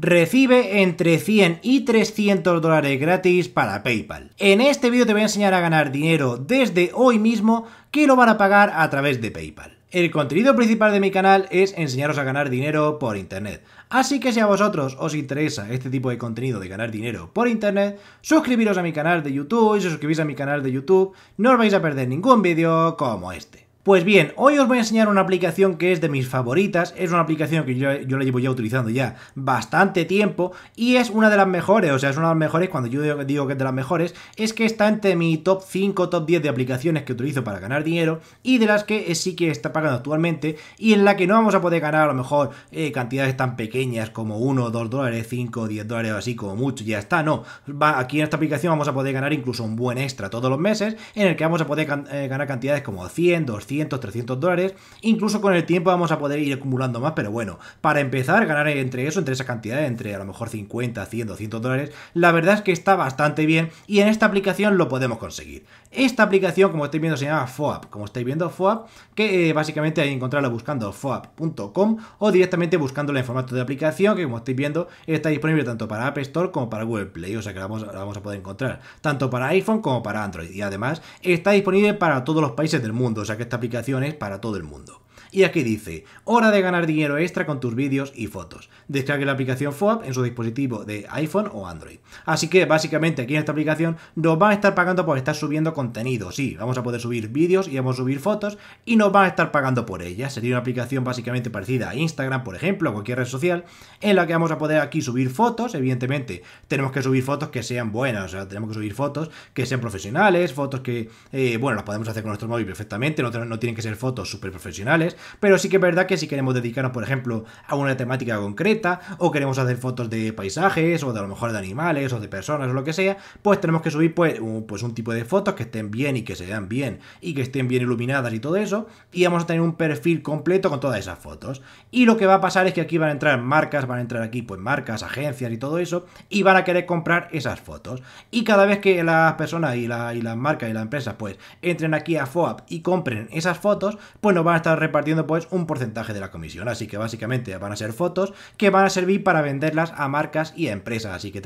recibe entre 100 y 300 dólares gratis para PayPal. En este vídeo te voy a enseñar a ganar dinero desde hoy mismo que lo van a pagar a través de PayPal. El contenido principal de mi canal es enseñaros a ganar dinero por Internet. Así que si a vosotros os interesa este tipo de contenido de ganar dinero por Internet, suscribiros a mi canal de YouTube y si suscribís a mi canal de YouTube no os vais a perder ningún vídeo como este. Pues bien, hoy os voy a enseñar una aplicación que es de mis favoritas, es una aplicación que yo, la llevo ya utilizando ya bastante tiempo y es una de las mejores, o sea, es una de las mejores, cuando yo digo que es de las mejores, es que está entre mi top 5, top 10 de aplicaciones que utilizo para ganar dinero y de las que sí que está pagando actualmente y en la que no vamos a poder ganar a lo mejor eh, cantidades tan pequeñas como 1, 2 dólares, 5, 10 dólares o así como mucho, ya está, no, va, aquí en esta aplicación vamos a poder ganar incluso un buen extra todos los meses en el que vamos a poder eh, ganar cantidades como 100, 200, 300 dólares. Incluso con el tiempo vamos a poder ir acumulando más, pero bueno, para empezar, ganar entre eso, entre esa cantidad, entre a lo mejor 50, 100, 200 dólares, la verdad es que está bastante bien y en esta aplicación lo podemos conseguir. Esta aplicación, como estáis viendo, se llama FOAP, como estáis viendo FOAP, que eh, básicamente hay que encontrarla buscando FOAP.com o directamente buscándola en formato de aplicación, que como estáis viendo, está disponible tanto para App Store como para Google Play, o sea que la vamos, a poder encontrar tanto para iPhone como para Android y además está disponible para todos los países del mundo, o sea que está aplicaciones para todo el mundo. Y aquí dice, hora de ganar dinero extra con tus vídeos y fotos. Descargue la aplicación FOAP en su dispositivo de iPhone o Android. Así que básicamente aquí en esta aplicación nos van a estar pagando por estar subiendo contenido. Sí, vamos a poder subir vídeos y vamos a subir fotos y nos van a estar pagando por ellas. Sería una aplicación básicamente parecida a Instagram, por ejemplo, o cualquier red social, en la que vamos a poder aquí subir fotos. Evidentemente, tenemos que subir fotos que sean buenas, o sea, tenemos que subir fotos que sean profesionales, fotos que, eh, bueno, las podemos hacer con nuestro móvil perfectamente, no, no tienen que ser fotos súper profesionales, pero sí que es verdad que si queremos dedicarnos, por ejemplo, a una temática concreta, o queremos hacer fotos de paisajes, o de a lo mejor de animales, o de personas, o lo que sea, pues tenemos que subir pues, pues un, tipo de fotos que estén bien y que se vean bien, y que estén bien iluminadas y todo eso, y vamos a tener un perfil completo con todas esas fotos. Y lo que va a pasar es que aquí van a entrar marcas, van a entrar aquí pues marcas, agencias y todo eso, y van a querer comprar esas fotos. Y cada vez que las personas y, y las marcas y las empresas pues entren aquí a FOAP y compren esas fotos, pues nos van a estar repartiendo pues un porcentaje de la comisión. Así que básicamente van a ser fotos que van a servir para venderlas a marcas y a empresas. Así que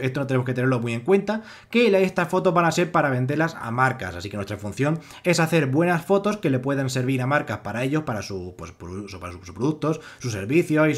esto no tenemos que tenerlo muy en cuenta, que estas fotos van a ser para venderlas a marcas. Así que nuestra función es hacer buenas fotos que le puedan servir a marcas para ellos, para, su, pues, para sus productos, sus servicios y,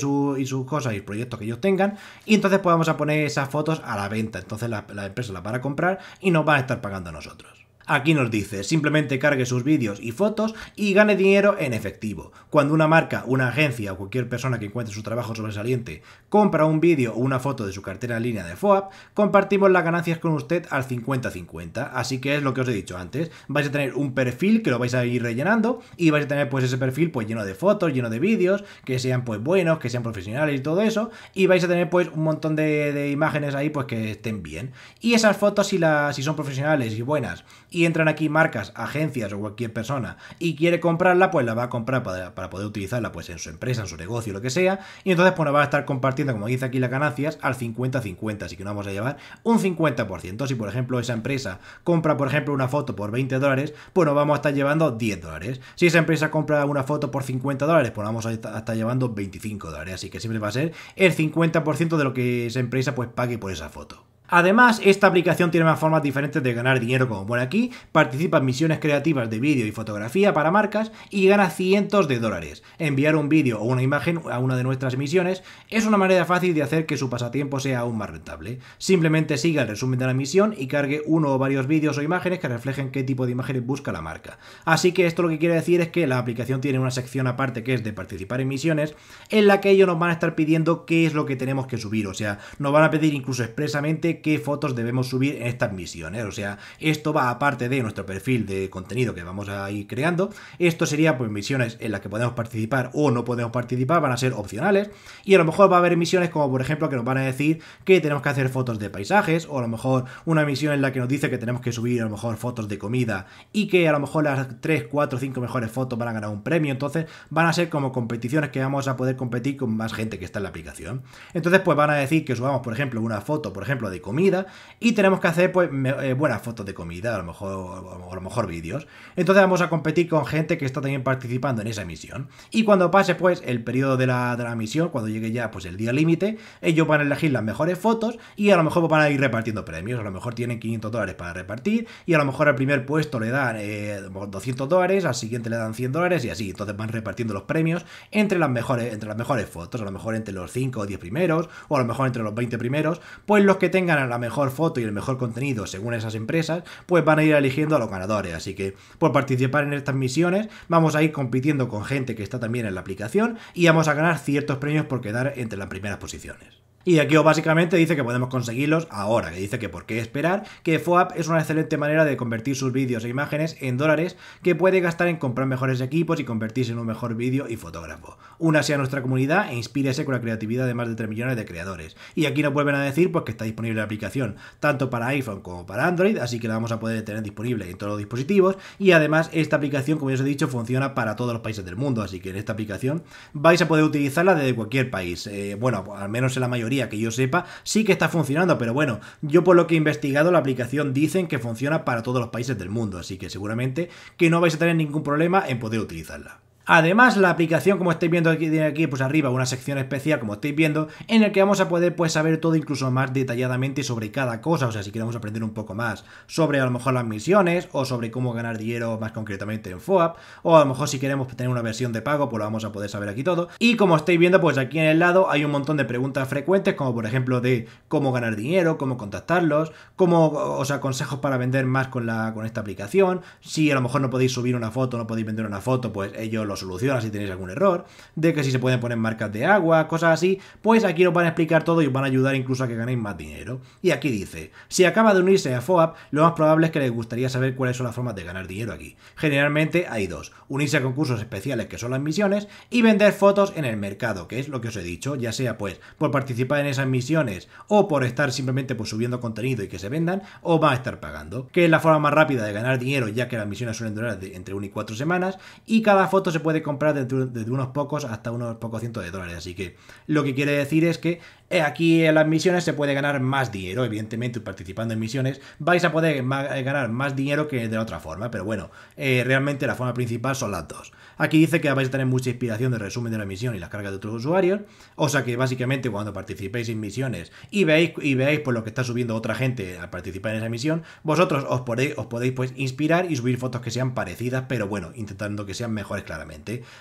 sus cosas y proyectos que ellos tengan. Y entonces podemos pues, poner esas fotos a la venta. Entonces la empresa las van a comprar y nos van a estar pagando a nosotros. Aquí nos dice, simplemente cargue sus vídeos y fotos y gane dinero en efectivo. Cuando una marca, una agencia o cualquier persona que encuentre su trabajo sobresaliente compra un vídeo o una foto de su cartera en línea de FOAP, compartimos las ganancias con usted al 50-50. Así que es lo que os he dicho antes. Vais a tener un perfil que lo vais a ir rellenando y vais a tener pues ese perfil pues lleno de fotos, lleno de vídeos, que sean pues buenos, que sean profesionales y todo eso. Y vais a tener pues un montón de, imágenes ahí pues que estén bien. Y esas fotos si, las si son profesionales y buenas entran aquí marcas, agencias o cualquier persona y quiere comprarla, pues la va a comprar para, poder utilizarla pues en su empresa, en su negocio, lo que sea. Y entonces pues nos va a estar compartiendo, como dice aquí la ganancias, al 50-50. Así que nos vamos a llevar un 50%. Si por ejemplo esa empresa compra por ejemplo una foto por 20 dólares, pues nos vamos a estar llevando 10 dólares. Si esa empresa compra una foto por 50 dólares, pues vamos a estar llevando 25 dólares. Así que siempre va a ser el 50% de lo que esa empresa pues pague por esa foto. Además, esta aplicación tiene más formas diferentes de ganar dinero como por aquí, participa en misiones creativas de vídeo y fotografía para marcas y gana cientos de dólares. Enviar un vídeo o una imagen a una de nuestras misiones es una manera fácil de hacer que su pasatiempo sea aún más rentable. Simplemente siga el resumen de la misión y cargue uno o varios vídeos o imágenes que reflejen qué tipo de imágenes busca la marca. Así que esto lo que quiere decir es que la aplicación tiene una sección aparte que es de participar en misiones, en la que ellos nos van a estar pidiendo qué es lo que tenemos que subir. O sea, nos van a pedir incluso expresamente qué fotos debemos subir en estas misiones. O sea, esto va aparte de nuestro perfil de contenido que vamos a ir creando. Esto sería pues misiones en las que podemos participar o no podemos participar, van a ser opcionales. Y a lo mejor va a haber misiones como por ejemplo que nos van a decir que tenemos que hacer fotos de paisajes o a lo mejor una misión en la que nos dice que tenemos que subir a lo mejor fotos de comida y que a lo mejor las 3, 4, 5 mejores fotos van a ganar un premio. Entonces van a ser como competiciones que vamos a poder competir con más gente que está en la aplicación. Entonces pues van a decir que subamos por ejemplo una foto por ejemplo de comida comida y tenemos que hacer pues eh, buenas fotos de comida, a lo mejor a lo mejor vídeos. Entonces vamos a competir con gente que está también participando en esa misión. Y cuando pase pues el periodo de la, misión, cuando llegue ya pues el día límite, ellos van a elegir las mejores fotos y a lo mejor van a ir repartiendo premios, a lo mejor tienen 500 dólares para repartir y a lo mejor al primer puesto le dan 200 eh, dólares, al siguiente le dan 100 dólares y así. Entonces van repartiendo los premios entre las mejores entre las mejores fotos, a lo mejor entre los 5 o 10 primeros o a lo mejor entre los 20 primeros, pues los que tengan ganan la mejor foto y el mejor contenido según esas empresas, pues van a ir eligiendo a los ganadores. Así que por participar en estas misiones vamos a ir compitiendo con gente que está también en la aplicación y vamos a ganar ciertos premios por quedar entre las primeras posiciones. Y aquí básicamente dice que podemos conseguirlos ahora, que dice que por qué esperar, que FOAP es una excelente manera de convertir sus vídeos e imágenes en dólares que puede gastar en comprar mejores equipos y convertirse en un mejor vídeo y fotógrafo. Únase a nuestra comunidad e inspírese con la creatividad de más de 3 millones de creadores. Y aquí nos vuelven a decir pues, que está disponible la aplicación tanto para iPhone como para Android, así que la vamos a poder tener disponible en todos los dispositivos. Y además esta aplicación, como ya os he dicho, funciona para todos los países del mundo, así que en esta aplicación vais a poder utilizarla desde cualquier país. Eh, bueno, al menos en la mayoría que yo sepa, sí que está funcionando, pero bueno, yo por lo que he investigado, la aplicación dicen que funciona para todos los países del mundo, así que seguramente que no vais a tener ningún problema en poder utilizarla. Además, la aplicación, como estáis viendo aquí, tiene aquí pues arriba una sección especial, como estáis viendo, en la que vamos a poder pues saber todo incluso más detalladamente sobre cada cosa, o sea, si queremos aprender un poco más sobre a lo mejor las misiones o sobre cómo ganar dinero más concretamente en FOAP, o a lo mejor si queremos pues, tener una versión de pago, pues lo vamos a poder saber aquí todo. Y como estáis viendo, pues aquí en el lado hay un montón de preguntas frecuentes, como por ejemplo de cómo ganar dinero, cómo contactarlos, cómo, os sea, consejos para vender más con, la, con esta aplicación, si a lo mejor no podéis subir una foto, no podéis vender una foto, pues ellos lo lo soluciona si tenéis algún error, de que si se pueden poner marcas de agua, cosas así, pues aquí os van a explicar todo y os van a ayudar incluso a que ganéis más dinero. Y aquí dice, si acaba de unirse a FOAP, lo más probable es que les gustaría saber cuáles son las formas de ganar dinero aquí. Generalmente hay dos, unirse a concursos especiales que son las misiones y vender fotos en el mercado, que es lo que os he dicho, ya sea pues por participar en esas misiones o por estar simplemente pues subiendo contenido y que se vendan, o van a estar pagando, que es la forma más rápida de ganar dinero ya que las misiones suelen durar entre 1 y 4 semanas y cada foto se puede comprar desde, unos pocos hasta unos pocos cientos de dólares. Así que lo que quiere decir es que eh, aquí en las misiones se puede ganar más dinero. Evidentemente, participando en misiones vais a poder eh, ganar más dinero que de la otra forma. Pero bueno, eh, realmente la forma principal son las dos. Aquí dice que vais a tener mucha inspiración del resumen de la misión y las cargas de otros usuarios. O sea que básicamente cuando participéis en misiones y veáis, y veáis por lo que está subiendo otra gente al participar en esa misión, vosotros os podéis, os podéis pues inspirar y subir fotos que sean parecidas, pero bueno, intentando que sean mejores claramente.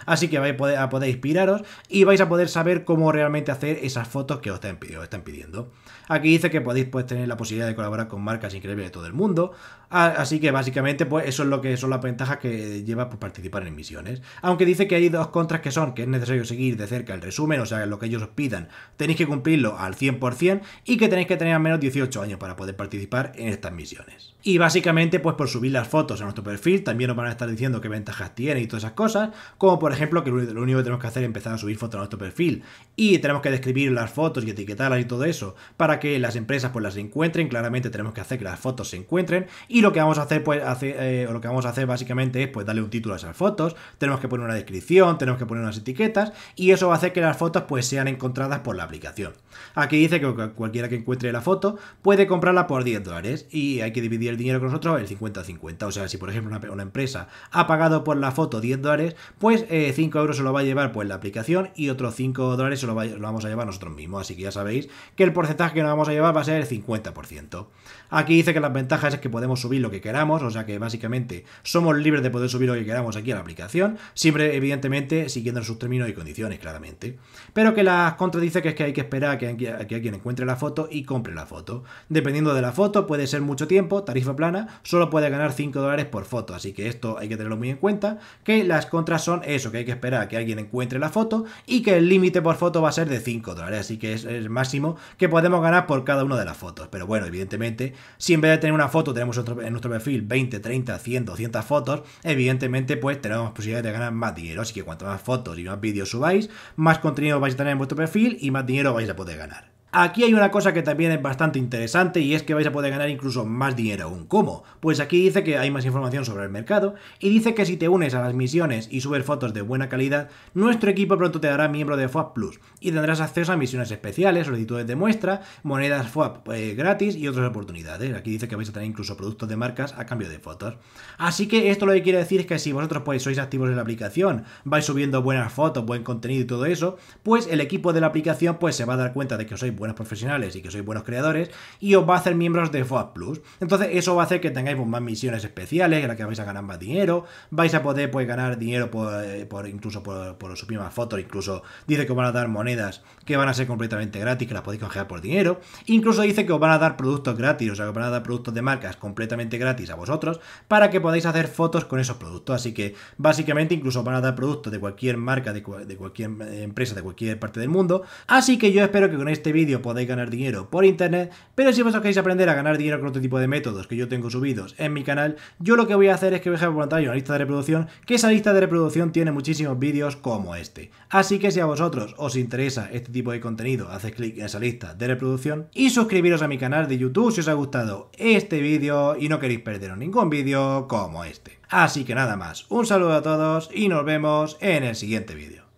Así que vais a poder, inspiraros y vais a poder saber cómo realmente hacer esas fotos que os están, pidiendo. Aquí dice que podéis pues, tener la posibilidad de colaborar con marcas increíbles de todo el mundo. Así que básicamente, pues eso es lo que son las ventajas que lleva por pues, participar en misiones. Aunque dice que hay dos contras que son que es necesario seguir de cerca el resumen, o sea, lo que ellos os pidan, tenéis que cumplirlo al 100% y que tenéis que tener al menos 18 años para poder participar en estas misiones. Y básicamente, pues por subir las fotos a nuestro perfil, también nos van a estar diciendo qué ventajas tiene y todas esas cosas. Como por ejemplo, que lo único que tenemos que hacer es empezar a subir fotos a nuestro perfil. Y tenemos que describir las fotos y etiquetarlas y todo eso para que las empresas pues las encuentren. Claramente tenemos que hacer que las fotos se encuentren. Y lo que vamos a hacer, pues, hacer, eh, lo que vamos a hacer básicamente es pues darle un título a esas fotos. Tenemos que poner una descripción, tenemos que poner unas etiquetas. Y eso va a hacer que las fotos pues sean encontradas por la aplicación. Aquí dice que cualquiera que encuentre la foto puede comprarla por 10 dólares. Y hay que dividir el dinero que nosotros el 50-50. O sea, si por ejemplo una, empresa ha pagado por la foto 10 dólares, pues 5 eh, euros se lo va a llevar pues la aplicación y otros 5 dólares se lo, vamos a llevar nosotros mismos. Así que ya sabéis que el porcentaje que nos vamos a llevar va a ser el 50%. Aquí dice que las ventajas es que podemos subir lo que queramos, o sea que básicamente somos libres de poder subir lo que queramos aquí a la aplicación, siempre evidentemente siguiendo sus términos y condiciones, claramente. Pero que las dice que es que hay que esperar a que, a que alguien encuentre la foto y compre la foto. Dependiendo de la foto, puede ser mucho tiempo, tarifa plana, solo puede ganar 5 dólares por foto. Así que esto hay que tenerlo muy en cuenta. Que las contras son eso, que hay que esperar a que alguien encuentre la foto y que el límite por foto va a ser de 5 dólares. Así que es el máximo que podemos ganar por cada una de las fotos. Pero bueno, evidentemente, si en vez de tener una foto tenemos en nuestro perfil 20, 30, 100, 200 fotos, evidentemente pues tenemos posibilidades de ganar más dinero. Así que cuanto más fotos y más vídeos subáis, más contenido vais a tener en vuestro perfil y más dinero vais a poder ganar. Aquí hay una cosa que también es bastante interesante y es que vais a poder ganar incluso más dinero aún. ¿Cómo? Pues aquí dice que hay más información sobre el mercado y dice que si te unes a las misiones y subes fotos de buena calidad, nuestro equipo pronto te dará miembro de FOAP Plus y tendrás acceso a misiones especiales, solicitudes de muestra, monedas FOAP eh, gratis y otras oportunidades. Aquí dice que vais a tener incluso productos de marcas a cambio de fotos. Así que esto lo que quiere decir es que si vosotros pues, sois activos en la aplicación, vais subiendo buenas fotos, buen contenido y todo eso, pues el equipo de la aplicación pues se va a dar cuenta de que sois buenos profesionales y que sois buenos creadores, y os va a hacer miembros de FOAP Plus. Entonces, eso va a hacer que tengáis pues, más misiones especiales, en las que vais a ganar más dinero, vais a poder pues, ganar dinero por, eh, incluso por, por subir más fotos, incluso dice que os van a dar monedas que van a ser completamente gratis, que las podéis canjear por dinero. Incluso dice que os van a dar productos gratis, o sea, que os van a dar productos de marcas completamente gratis a vosotros para que podáis hacer fotos con esos productos. Así que básicamente incluso os van a dar productos de cualquier marca, de cualquier eh, empresa, de cualquier parte del mundo. Así que yo espero que con este vídeo podéis ganar dinero por internet, pero si vosotros queréis aprender a ganar dinero con otro tipo de métodos que yo tengo subidos en mi canal, yo lo que voy a hacer es que voy a pantalla una lista de reproducción, que esa lista de reproducción tiene muchísimos vídeos como este. Así que si a vosotros os interesa este tipo de contenido, haced clic en esa lista de reproducción y suscribiros a mi canal de YouTube si os ha gustado este vídeo y no queréis perderos ningún vídeo como este. Así que nada más, un saludo a todos y nos vemos en el siguiente vídeo.